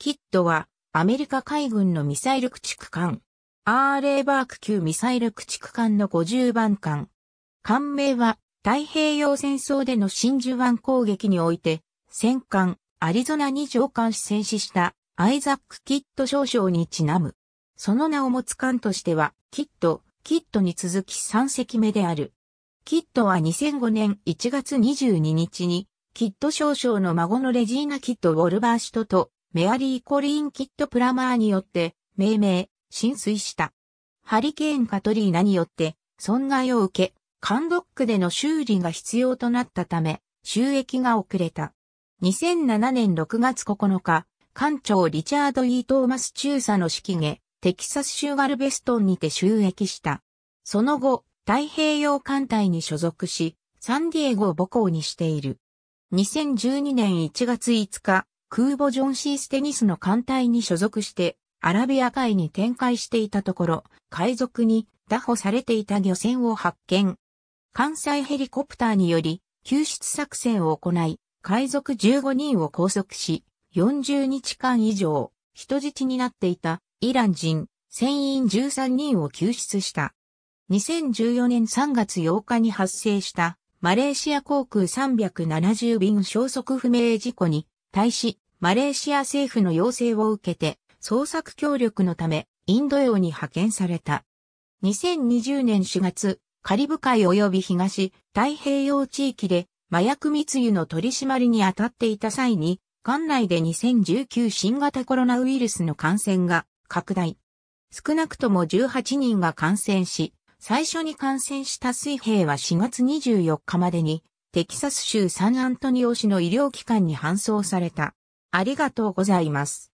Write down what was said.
キッドは、アメリカ海軍のミサイル駆逐艦。アーレーバーク級ミサイル駆逐艦の50番艦。艦名は、太平洋戦争での真珠湾攻撃において、戦艦、アリゾナに上艦し戦死したアイザック・キッド少将にちなむ。その名を持つ艦としては、キッド、キッドに続き3隻目である。キッドは2005年1月22日に、キッド少将の孫のレジーナ・キッド・ウォルバーシトとメアリー・コリン・キット・プラマーによって命名、浸水した。ハリケーン・カトリーナによって損害を受け、カンドックでの修理が必要となったため、収益が遅れた。2007年6月9日、艦長リチャード・イートーマス中佐の指揮下、テキサス州ガルベストンにて収益した。その後、太平洋艦隊に所属し、サンディエゴを母校にしている。2012年1月5日、空母ジョン・シー・ステニスの艦隊に所属して、アラビア海に展開していたところ、海賊に拿捕されていた漁船を発見。関西ヘリコプターにより、救出作戦を行い、海賊15人を拘束し、40日間以上、人質になっていたイラン人、船員13人を救出した。2014年3月8日に発生したマレーシア航空370便消息不明事故に対し、マレーシア政府の要請を受けて、捜索協力のため、インド洋に派遣された。2020年4月、カリブ海及び東太平洋地域で麻薬密輸の取り締まりに当たっていた際に、管内で2019新型コロナウイルスの感染が拡大。少なくとも18人が感染し、最初に感染した水平は4月24日までにテキサス州サンアントニオ市の医療機関に搬送された。ありがとうございます。